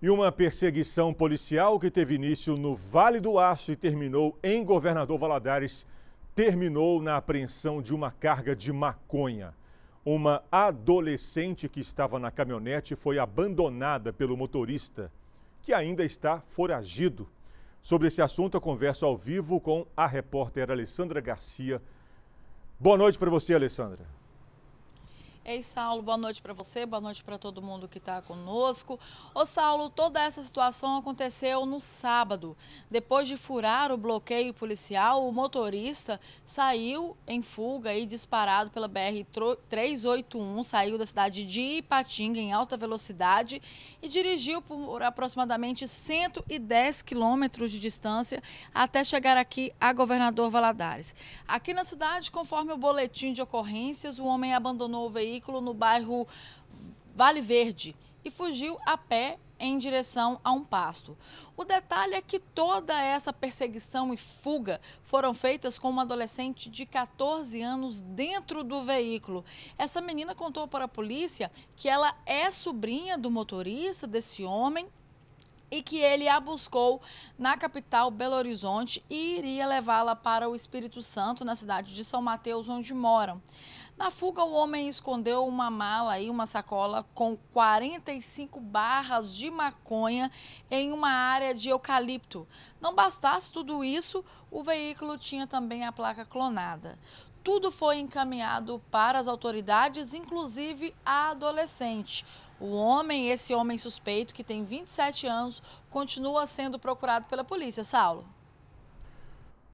E uma perseguição policial que teve início no Vale do Aço e terminou em Governador Valadares, terminou na apreensão de uma carga de maconha. Uma adolescente que estava na caminhonete foi abandonada pelo motorista, que ainda está foragido. Sobre esse assunto, eu converso ao vivo com a repórter Alessandra Garcia. Boa noite para você, Alessandra. Ei, é Saulo, boa noite para você, boa noite para todo mundo que está conosco. Ô, Saulo, toda essa situação aconteceu no sábado. Depois de furar o bloqueio policial, o motorista saiu em fuga e disparado pela BR-381, saiu da cidade de Ipatinga em alta velocidade e dirigiu por aproximadamente 110 quilômetros de distância até chegar aqui a Governador Valadares. Aqui na cidade, conforme o boletim de ocorrências, o homem abandonou o veículo veículo no bairro Vale Verde e fugiu a pé em direção a um pasto. O detalhe é que toda essa perseguição e fuga foram feitas com uma adolescente de 14 anos dentro do veículo. Essa menina contou para a polícia que ela é sobrinha do motorista desse homem e que ele a buscou na capital Belo Horizonte e iria levá-la para o Espírito Santo, na cidade de São Mateus, onde moram. Na fuga, o homem escondeu uma mala e uma sacola com 45 barras de maconha em uma área de eucalipto. Não bastasse tudo isso, o veículo tinha também a placa clonada. Tudo foi encaminhado para as autoridades, inclusive a adolescente. O homem, esse homem suspeito, que tem 27 anos, continua sendo procurado pela polícia, Saulo.